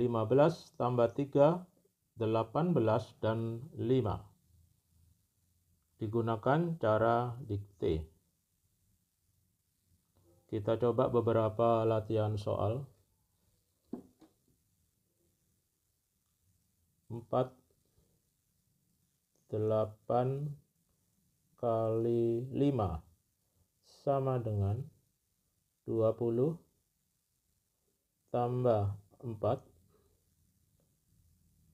15 tambah 3, 18 dan 5. Digunakan cara dikte. Kita coba beberapa latihan soal. 4 8 kali 5 sama dengan 20 tambah 4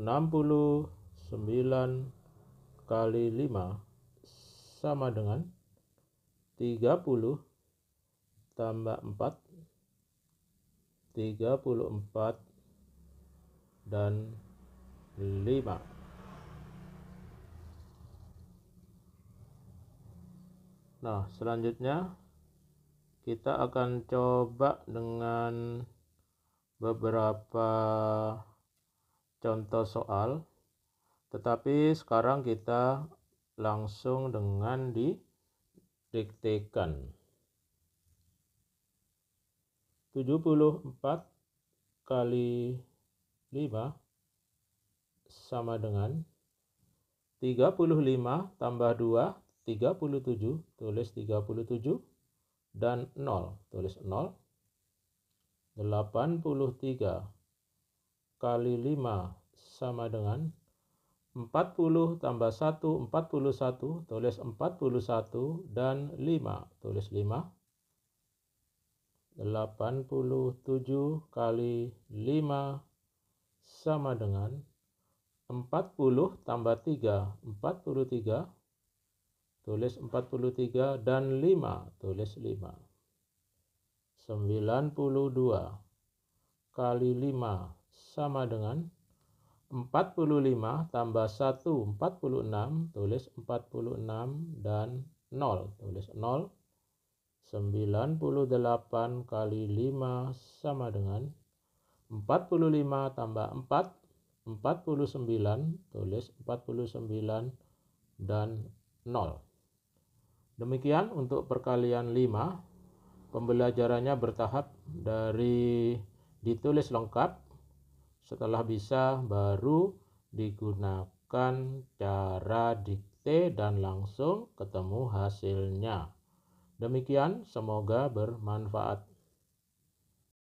69 kali 5 sama dengan 30 tambah 4 34 dan 5 Nah, selanjutnya kita akan coba dengan beberapa contoh soal. Tetapi sekarang kita langsung dengan didiktekan. 74 kali 5 sama dengan 35 tambah 2 37, tulis 37, dan 0, tulis 0. 83 kali 5 sama dengan 40 tambah 1, 41, tulis 41, dan 5, tulis 5. 87 kali 5 sama dengan 40 tambah 3, 43, tulis 43, dan 5, tulis 5. 92 kali 5 sama dengan 45 tambah 1 46 tulis 46 dan 0 tulis 0 98 kali 5 sama dengan 45 tambah 4 49 tulis 49 dan 0 demikian untuk perkalian 5 pembelajarannya bertahap dari ditulis lengkap setelah bisa baru digunakan cara dikte dan langsung ketemu hasilnya. Demikian, semoga bermanfaat.